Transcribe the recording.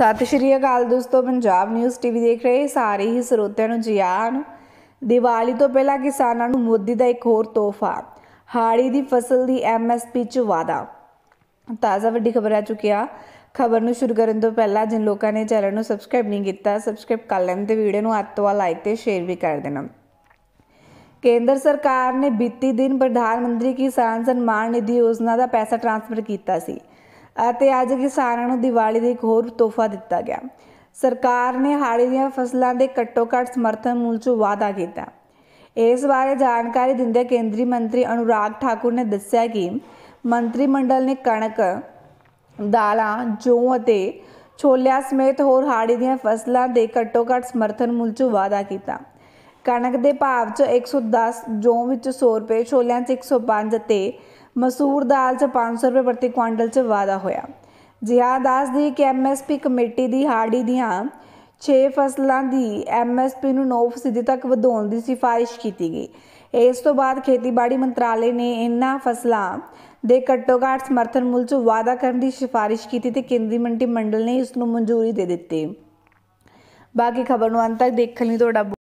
ਸਤਿ ਸ਼੍ਰੀ ਅਕਾਲ ਦੋਸਤੋ Punjab news TV ਦੇਖ ਰਹੇ ਸਾਰੇ ਹੀ ਸਰੋਤਿਆਂ ਨੂੰ ਜੀ ਆਇਆਂ ਦੀਵਾਲੀ ਤੋਂ ਪਹਿਲਾਂ ਕਿਸਾਨਾਂ ਨੂੰ ਮੋਦੀ ਦਾ ਇੱਕ ਹੋਰ ਤੋਹਫਾ ਹਾੜੀ ਦੀ ਫਸਲ ਦੀ ਐਮਐਸਪੀ 'ਚ ਵਾਅਦਾ ਤਾਜ਼ਾ ਵੱਡੀ ਖਬਰ ਆ ਚੁੱਕਿਆ ਖਬਰ ਨੂੰ ਸ਼ੁਰੂ ਕਰਨ ਤੋਂ ਪਹਿਲਾਂ ਜਿਨ ਲੋਕਾਂ ਨੇ ਚੈਨਲ ਨੂੰ ਸਬਸਕ੍ਰਾਈਬ ਨਹੀਂ ਕੀਤਾ ਸਬਸਕ੍ਰਾਈਬ ਕਰ ਲੈਣ ਤੇ ਵੀਡੀਓ ਨੂੰ ਅੱਤ ਵਾਲਾ ਲਾਈਕ ਤੇ ਸ਼ੇਅਰ ਵੀ ਕਰ ਦੇਣਾ ਕੇਂਦਰ ਸਰਕਾਰ ਨੇ ਬੀਤੀ ਦਿਨ ਪ੍ਰਧਾਨ ਮੰਤਰੀ ਕਿਸਾਨ ਸਨਮਾਨ ਨਿਧੀ ਯੋਜਨਾ ਦਾ ਪੈਸਾ ਟ੍ਰਾਂਸਫਰ ਕੀਤਾ ਸੀ ਅਤੇ ਅੱਜ ਕਿਸਾਨਾਂ ਨੂੰ ਦੀਵਾਲੀ ਦੇ ਇੱਕ ਹੋਰ ਤੋਹਫਾ ਦਿੱਤਾ ਗਿਆ ਸਰਕਾਰ ਨੇ ਹਾੜੀ ਦੀਆਂ ਫਸਲਾਂ ਦੇ ਘੱਟੋ-ਘੱਟ ਸਮਰਥਨ ਮੁੱਲ 'ਚ ਵਾਅਦਾ ਕੀਤਾ ਇਸ ਬਾਰੇ ਜਾਣਕਾਰੀ ਦਿੰਦੇ ਕੇਂਦਰੀ ਮੰਤਰੀ ਅਨੁਰਾਗ ਠਾਕੁਰ ਨੇ ਦੱਸਿਆ ਕਿ ਮੰਤਰੀ ਮੰਡਲ ਨੇ ਕਣਕ ਦਾਲਾਂ ਜੋ ਅਤੇ ਛੋਲਿਆਂ ਸਮੇਤ ਹੋਰ ਹਾੜੀ ਦੀਆਂ ਫਸਲਾਂ ਦੇ ਘੱਟੋ-ਘੱਟ ਸਮਰਥਨ ਮੁੱਲ 'ਚ ਵਾਅਦਾ ਕੀਤਾ ਕਣਕ ਦੇ ਭਾਵ 'ਚ 110 ਜੋਂ ਵਿੱਚ 100 ਰੁਪਏ ਛੋਲਿਆਂ 'ਚ 105 ਤੇ ਮਸੂਰ ਦਾਲ 'ਚ 500 ਰੁਪਏ ਪ੍ਰਤੀ ਕੁਇੰਟਲ 'ਚ ਵਾਦਾ ਹੋਇਆ ਜਿਹਾ ਦਾਸ ਦੀ ਕਿ ਐਮਐਸਪੀ ਕਮੇਟੀ ਦੀ ਹਾੜੀ ਦੀਆਂ 6 ਫਸਲਾਂ ਦੀ ਐਮਐਸਪੀ ਨੂੰ 9% ਤੱਕ ਵਧਾਉਣ ਦੀ ਸਿਫਾਰਿਸ਼ ਕੀਤੀ ਗਈ ਇਸ ਤੋਂ ਬਾਅਦ ਖੇਤੀਬਾੜੀ ਮੰਤਰਾਲੇ ਨੇ ਇਨ੍ਹਾਂ ਫਸਲਾਂ ਦੇ ਘੱਟੋ ਸਮਰਥਨ ਮੁੱਲ 'ਚ ਵਾਦਾ ਕਰਨ ਦੀ ਸਿਫਾਰਿਸ਼ ਕੀਤੀ ਤੇ ਕੇਂਦਰੀ ਮੰਡੀ ਮੰਡਲ ਨੇ ਇਸ ਨੂੰ ਮਨਜ਼ੂਰੀ ਦੇ ਦਿੱਤੀ ਬਾਕੀ ਖਬਰ ਨੂੰ ਅੰਤ ਤੱਕ ਦੇਖਣ ਲਈ ਤੁਹਾਡਾ